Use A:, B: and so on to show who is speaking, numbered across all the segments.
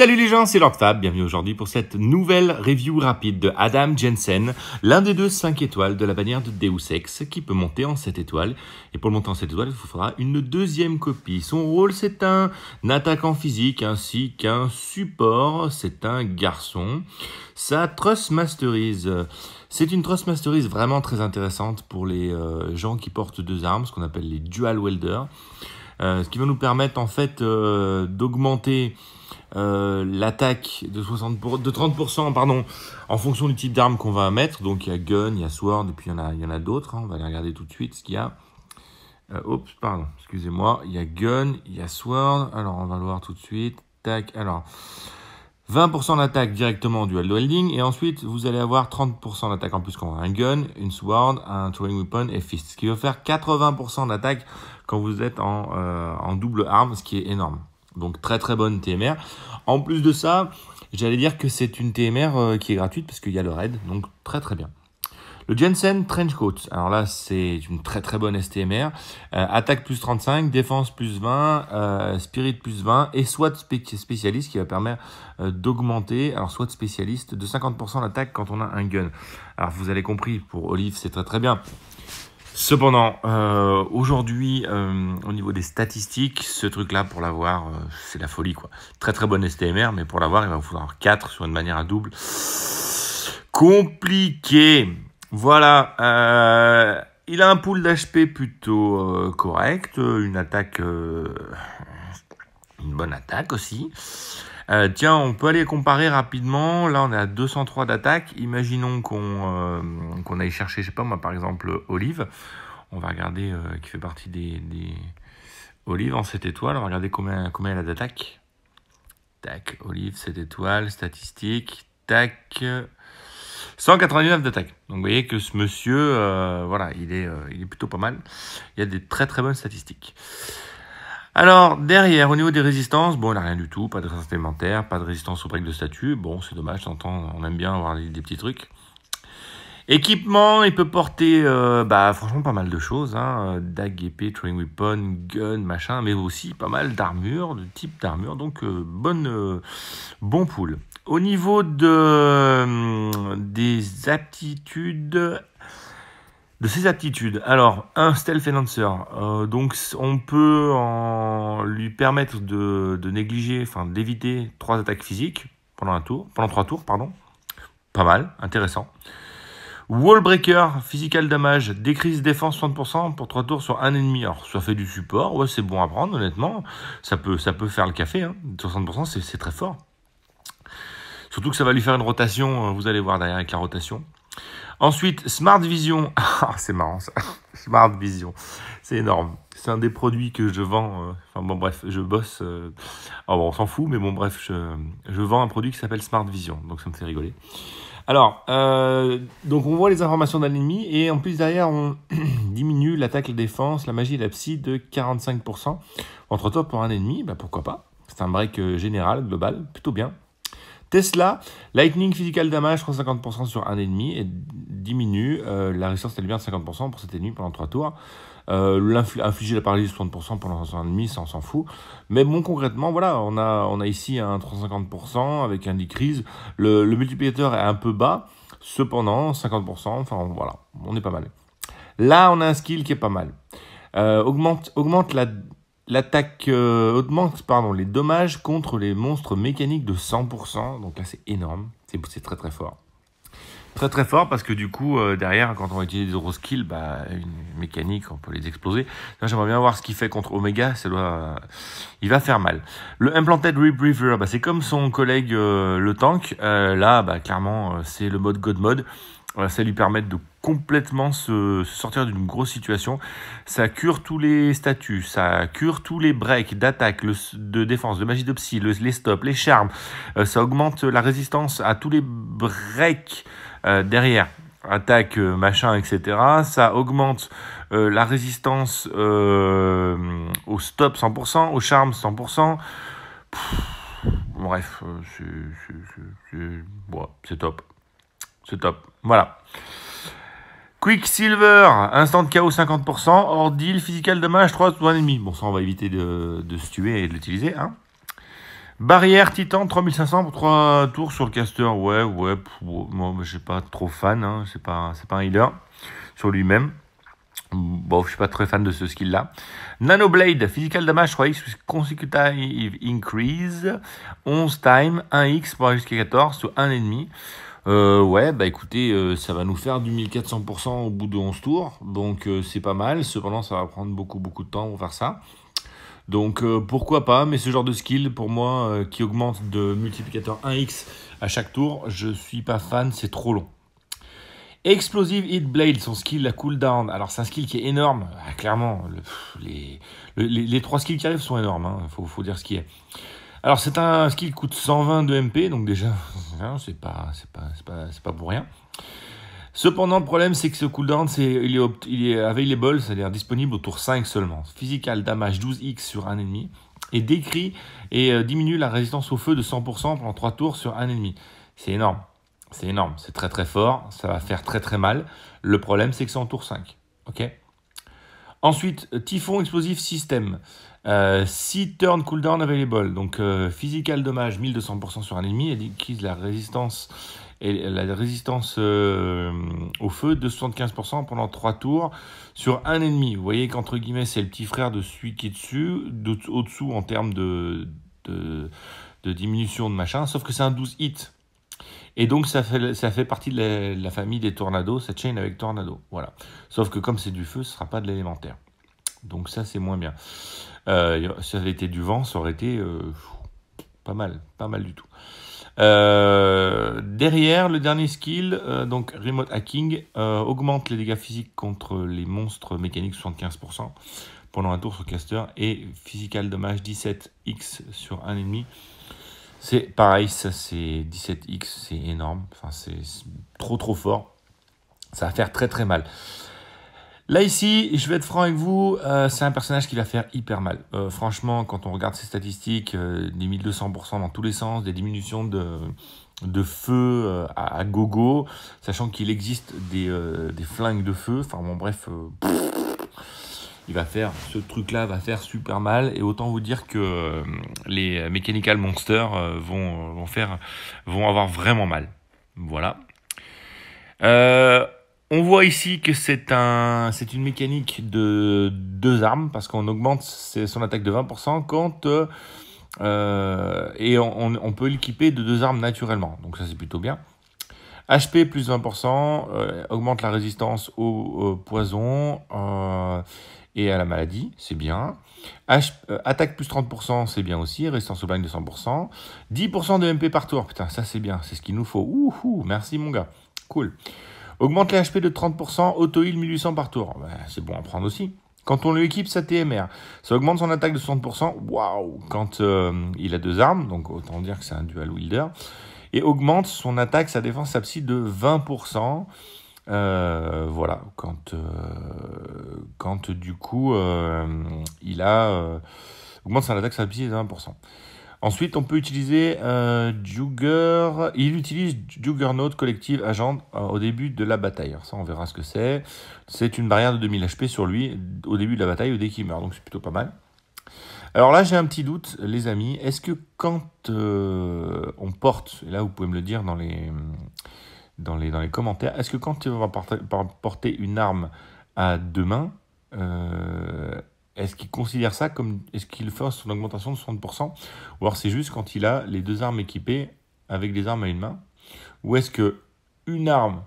A: Salut les gens, c'est Lord Fab, bienvenue aujourd'hui pour cette nouvelle review rapide de Adam Jensen, l'un des deux 5 étoiles de la bannière de Deus Ex, qui peut monter en 7 étoiles. Et pour le monter en 7 étoiles, il vous faudra une deuxième copie. Son rôle, c'est un attaquant physique ainsi qu'un support, c'est un garçon. Sa Trust Masterise, euh, c'est une Trust Masterise vraiment très intéressante pour les euh, gens qui portent deux armes, ce qu'on appelle les Dual Welders. Euh, ce qui va nous permettre en fait euh, d'augmenter euh, l'attaque de, de 30% pardon, en fonction du type d'arme qu'on va mettre. Donc il y a gun, il y a sword, et puis il y en a, il y en a d'autres. Hein. On va aller regarder tout de suite ce qu'il y a. oups, pardon, excusez-moi. Il y a gun, il y a sword. Alors on va le voir tout de suite. Tac, alors... 20% d'attaque directement du dual Welding. et ensuite vous allez avoir 30% d'attaque en plus quand on a un gun, une sword, un throwing weapon et fist. Ce qui va faire 80% d'attaque quand vous êtes euh, en, double arme, ce qui est énorme. Donc très très bonne TMR. En plus de ça, j'allais dire que c'est une TMR euh, qui est gratuite parce qu'il y a le raid, donc très très bien. Le Jensen Trenchcoat, alors là c'est une très très bonne STMR, euh, attaque plus 35, défense plus 20, spirit plus 20 et SWAT spécialiste qui va permettre d'augmenter, alors SWAT spécialiste de 50% l'attaque quand on a un gun. Alors vous avez compris, pour Olive c'est très très bien, Cependant, euh, aujourd'hui, euh, au niveau des statistiques, ce truc-là, pour l'avoir, euh, c'est la folie. quoi. Très très bonne STMR, mais pour l'avoir, il va falloir 4 sur une manière à double. Compliqué. Voilà. il a un pool d'HP plutôt correct. Une attaque... une bonne attaque aussi. Euh, tiens, on peut aller comparer rapidement. Là, on est à 203 d'attaque. Imaginons euh, qu'on aille chercher, je sais pas moi, par exemple, Olive. On va regarder euh, qui fait partie des, des, Olive en cette étoile. On va regarder combien, combien elle a d'attaque. Tac, Olive, cette étoile, statistique. Tac. 199 d'attaque. Donc vous voyez que ce monsieur, voilà, il est, il est plutôt pas mal. Il y a des très très bonnes statistiques. Alors, derrière, au niveau des résistances, bon, il n'a rien du tout, pas de résistance élémentaire, pas de résistance au break de statut. Bon, c'est dommage, on aime bien avoir des petits trucs. Équipement, il peut porter euh, bah, franchement pas mal de choses. Hein, euh, dague, épée, weapon, gun, machin, mais aussi pas mal d'armures, de type d'armure, donc euh, bonne, bon pool. Au niveau de, hum, des aptitudes, de ses aptitudes. Alors, un stealth enhancer. Euh, donc, on peut lui permettre de, négliger, enfin d'éviter trois attaques physiques pendant un tour, pendant trois tours, pardon. Pas mal, intéressant. Wallbreaker, physical damage, décrise défense 60% pour trois tours sur un ennemi. Alors, ça fait du support, ouais, c'est bon à prendre, honnêtement. Ça peut, ça peut faire le café, 60%, hein. c'est très fort. Surtout que ça va lui faire une rotation, euh, vous allez voir derrière avec la rotation. Ensuite, Smart Vision. Ah, c'est marrant ça. Smart Vision. C'est énorme. C'est un des produits que je vends. Euh, enfin bon, bref, je bosse. Euh, oh, bon, on s'en fout, mais bon, bref, je, vends un produit qui s'appelle Smart Vision. Donc ça me fait rigoler. Alors, euh, donc on voit les informations d'un ennemi et en plus derrière, on diminue l'attaque, la défense, la magie et la psy de 45%. Entre top pour un ennemi, bah pourquoi pas. C'est un break général, global, plutôt bien. Tesla, Lightning Physical Damage 350% sur un ennemi et diminue euh, la résistance de 50% pour cet ennemi pendant 3 tours. Euh, infliger la paralysie 30% pendant un demi, ça on s'en fout. Mais bon, concrètement, voilà, on a, on a ici un 350% avec un decrease. Le, le multiplicateur est un peu bas, cependant, 50%, enfin voilà, on est pas mal. Là, on a un skill qui est pas mal. Euh, augmente, augmente la L'attaque euh, augmente pardon, les dommages contre les monstres mécaniques de 100%. Donc là, c'est énorme. C'est très très fort. Très très fort parce que du coup, euh, derrière, quand on va utiliser des gros skills, bah, une mécanique, on peut les exploser. J'aimerais bien voir ce qu'il fait contre Omega. Ça doit, il va faire mal. Le Implanted Rebriever, bah, c'est comme son collègue euh, le tank. là, bah, clairement, c'est le mode God Mode. ça lui permet de complètement se, sortir d'une grosse situation. Ça cure tous les statuts, ça cure tous les breaks d'attaque, de défense, de magie de les stops, les charmes. Euh, ça augmente la résistance à tous les breaks euh, derrière. Attaque, euh, machin, etc. Ça augmente la résistance au stop 100%, au charme 100%. bref, c'est top. C'est top. Voilà. Quicksilver, instant de chaos 50%, hors deal, physical damage 3 ou 1,5. Bon, ça, on va éviter de, se tuer et de l'utiliser. Hein. Barrière Titan, 3500 pour 3 tours sur le caster. Ouais, ouais, moi, je suis pas trop fan. Hein. C'est pas, pas un healer sur lui-même. Bon, je suis pas très fan de ce skill-là. Nanoblade, physical damage 3x consecutive increase, 11 times, 1x pour jusqu'à 14 ou 1,5. Euh, ouais, bah écoutez, euh, ça va nous faire du 1400% au bout de 11 tours, donc euh, c'est pas mal. Cependant, ça va prendre beaucoup, beaucoup de temps pour faire ça. Donc pourquoi pas, mais ce genre de skill, pour moi, qui augmente de multiplicateur 1x à chaque tour, je suis pas fan, c'est trop long. Explosive Hit Blade, son skill, la cooldown. Alors, c'est un skill qui est énorme. Ah, clairement, les, les, trois skills qui arrivent sont énormes. Hein. Faut, faut, dire ce qui est. Alors c'est un skill qui coûte 120 de MP, donc déjà, hein, c'est pas, pas, pas, pour rien. Cependant, le problème, c'est que ce cooldown, c'est il, est il est available, c'est-à-dire disponible au tour 5 seulement. Physical damage 12x sur un ennemi, et décrit et euh, diminue la résistance au feu de 100% pendant 3 tours sur un ennemi. C'est énorme, c'est énorme, c'est très très fort, ça va faire très très mal. Le problème, c'est que c'est en tour 5, ok Ensuite, euh, Typhon Explosive System. Euh, 6 turn cooldown available, donc euh, physical dommage 1200% sur un ennemi, elle utilise la résistance, et la résistance euh, au feu de 75% pendant 3 tours sur un ennemi. Vous voyez qu'entre guillemets c'est le petit frère de celui qui est dessus, au-dessous en termes de, de, de, diminution de machin, sauf que c'est un 12 hit. Et donc ça fait, partie de la, famille des tornados, cette chaîne avec tornado. Voilà. Sauf que comme c'est du feu, ce sera pas de l'élémentaire. Donc ça c'est moins bien. Euh, si ça avait été du vent, ça aurait été euh, pas mal, pas mal du tout. Euh, derrière, le dernier skill, donc Remote Hacking, augmente les dégâts physiques contre les monstres mécaniques 75% pendant un tour sur caster et physical dommage 17x sur un ennemi c'est pareil, ça c'est 17x, c'est énorme, enfin, c'est trop trop fort. Ça va faire très très mal. Là ici, je vais être franc avec vous, euh, c'est un personnage qui va faire hyper mal. Euh, franchement, quand on regarde ses statistiques, euh, des 1200% dans tous les sens, des diminutions de, de feu à, gogo, sachant qu'il existe des, flingues de feu, enfin bon bref va faire ce truc-là va faire super mal. Et autant vous dire que euh, les Mechanical Monsters euh, vont, euh, vont faire, vont avoir vraiment mal. Voilà. on voit ici que c'est un, c'est une mécanique de deux armes parce qu'on augmente son attaque de 20% quand et on, peut l'équiper de deux armes naturellement. Donc ça c'est plutôt bien. HP plus 20%, augmente la résistance au, poison, et à la maladie, c'est bien. H, euh, attaque plus 30%, c'est bien aussi. Résistance au blind de 100%. 10% de MP par tour. Putain, ça c'est bien, c'est ce qu'il nous faut. Ouhou, merci mon gars. Cool. Augmente les HP de 30%, auto-heal 1800 par tour. c'est bon à prendre aussi. Quand on lui équipe sa TMR, ça augmente son attaque de 60%. Waouh Quand euh, il a deux armes, donc autant dire que c'est un dual wielder. Et augmente son attaque, sa défense, sa psy de 20%. Euh, voilà, quand, euh, quand du coup, euh, il a augmente sa taxe à pied de 1%. Ensuite, on peut utiliser Jugger. Il utilise Juggernaut Collective Agent au début de la bataille. Alors ça, on verra ce que c'est. C'est une barrière de 2000 HP sur lui au début de la bataille, ou dès qu'il meurt. Donc c'est plutôt pas mal. Alors là, j'ai un petit doute, les amis. Est-ce que quand on porte, et là vous pouvez me le dire dans les dans les, dans les commentaires. Est-ce que quand il va porter une arme à deux mains, euh, est-ce qu'il considère ça comme. Est-ce qu'il fait son augmentation de 60% Ou alors c'est juste quand il a les deux armes équipées avec des armes à une main Ou est-ce que une arme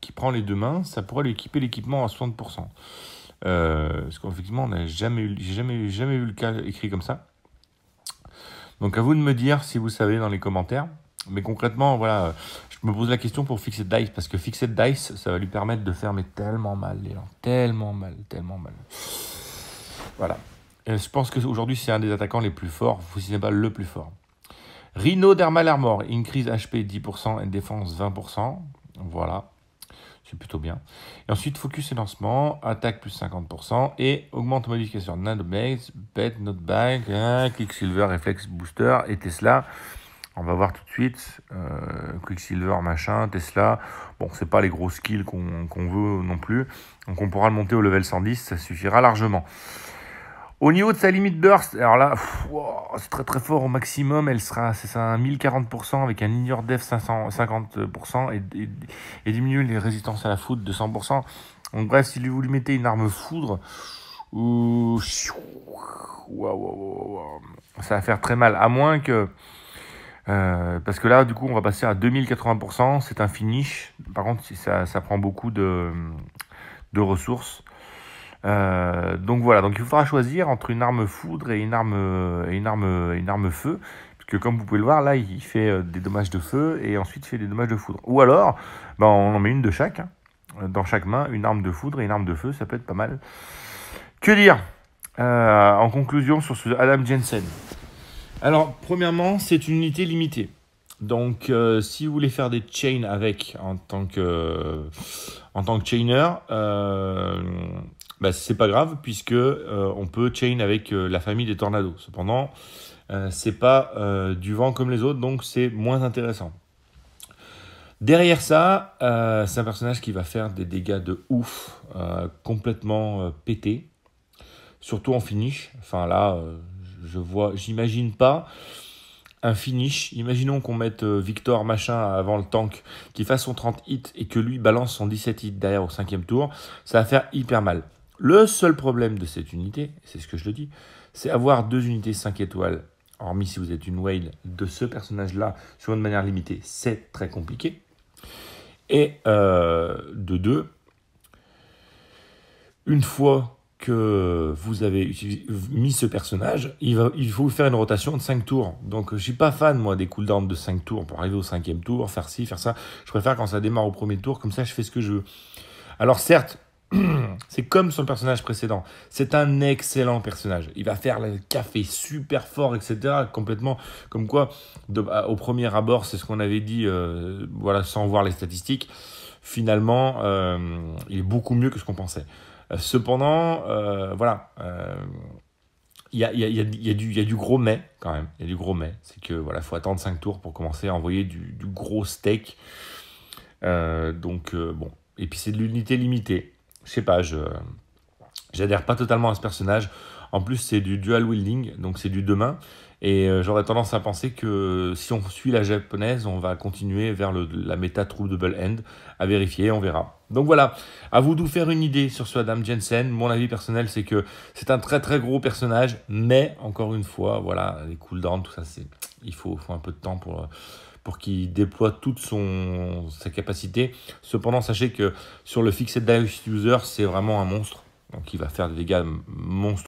A: qui prend les deux mains, ça pourrait lui équiper l'équipement à 60% euh, Parce qu'effectivement, on n'a jamais, jamais, jamais vu le cas écrit comme ça. Donc à vous de me dire si vous savez dans les commentaires. Mais concrètement, voilà, je me pose la question pour fixer Dice, parce que fixer Dice, ça va lui permettre de fermer tellement mal les tellement mal, tellement mal. Voilà. Euh, je pense qu'aujourd'hui, c'est un des attaquants les plus forts, vous pas le plus fort. Rhino Dermal Armor, increase HP 10% et défense 20%. Voilà, c'est plutôt bien. Et ensuite, focus et lancement, attaque plus 50% et augmente modification. Nano Base, Bet, Notebag, hein, Quicksilver, Reflex Booster et Tesla on va voir tout de suite euh, Quicksilver, machin, Tesla. Bon, ce n'est pas les gros skills qu'on veut non plus. Donc on pourra le monter au level 110, ça suffira largement. Au niveau de sa limite burst, alors là, c'est très très fort au maximum, elle sera, c'est ça, 1040% avec un ignore def 50% et, et, diminue les résistances à la foudre de 100%. Donc bref, si vous lui mettez une arme foudre, ou ça va faire très mal, à moins que euh, parce que là, du coup, on va passer à 2080%. C'est un finish. Par contre, ça, prend beaucoup de, ressources. Euh, donc voilà, donc il faudra choisir entre une arme foudre et une arme, arme, une arme feu. Parce que comme vous pouvez le voir, là, il fait euh, des dommages de feu et ensuite il fait des dommages de foudre. Ou alors, ben, on en met une de chaque. Hein. Dans chaque main, une arme de foudre et une arme de feu, ça peut être pas mal. Que dire en conclusion sur ce Adam Jensen alors, premièrement, c'est une unité limitée. Donc, euh, si vous voulez faire des chains avec en tant que, euh, en tant que chainer, euh, bah, c'est pas grave puisque on peut chain avec la famille des tornados. Cependant, c'est pas du vent comme les autres, donc c'est moins intéressant. Derrière ça, c'est un personnage qui va faire des dégâts de ouf, complètement pété, surtout en finish. Enfin là, je vois, j'imagine pas un finish. Imaginons qu'on mette euh, Victor machin avant le tank, qui fasse son 30 hits et que lui balance son 17 hits derrière au cinquième tour, ça va faire hyper mal. Le seul problème de cette unité, c'est ce que je le dis, c'est avoir deux unités 5 étoiles, hormis si vous êtes une whale, de ce personnage-là sur une manière limitée, c'est très compliqué. Et euh, de deux, une fois que vous avez mis ce personnage, il, faut faire une rotation de 5 tours. Donc je suis pas fan moi des cooldowns de 5 tours pour arriver au cinquième tour, faire ci, faire ça. Je préfère quand ça démarre au premier tour, comme ça je fais ce que je veux. Alors certes, c'est comme son personnage précédent. C'est un excellent personnage. Il va faire le café super fort, etc. Complètement. Comme quoi, bah, au premier abord, c'est ce qu'on avait dit, euh, voilà, sans voir les statistiques finalement, euh, il est beaucoup mieux que ce qu'on pensait. Cependant, voilà, il y, a, du gros mais quand même. Il y a du gros mais. C'est que voilà, faut attendre 5 tours pour commencer à envoyer du, gros steak. Euh, donc euh, bon, et puis c'est de l'unité limitée. Je sais pas, je j'adhère pas totalement à ce personnage. En plus, c'est du dual wielding, donc c'est du deux mains. Et euh, j'aurais tendance à penser que si on suit la japonaise, on va continuer vers la méta True Double End. À vérifier, on verra. Donc voilà, à vous de vous faire une idée sur ce Adam Jensen. Mon avis personnel, c'est que c'est un très très gros personnage, mais encore une fois, voilà, les cooldowns, tout ça, c'est il faut, faut un peu de temps pour pour qu'il déploie toute son sa capacité. Cependant, sachez que sur le fixed dive user, c'est vraiment un monstre. Donc il va faire des dégâts monstres.